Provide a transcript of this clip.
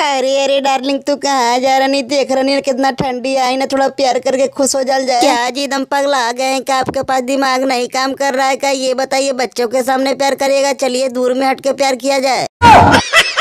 अरे अरे डार्लिंग तू कहा जा रहा नहीं देख रहा नहीं कितना ठंडी आई ना थोड़ा प्यार करके खुश हो जल जाए क्या जी दम पगला आ गए हैं क्या आपके पास दिमाग नहीं काम कर रहा है क्या ये बताइए बच्चों के सामने प्यार करिएगा चलिए दूर में हट के प्यार किया जाए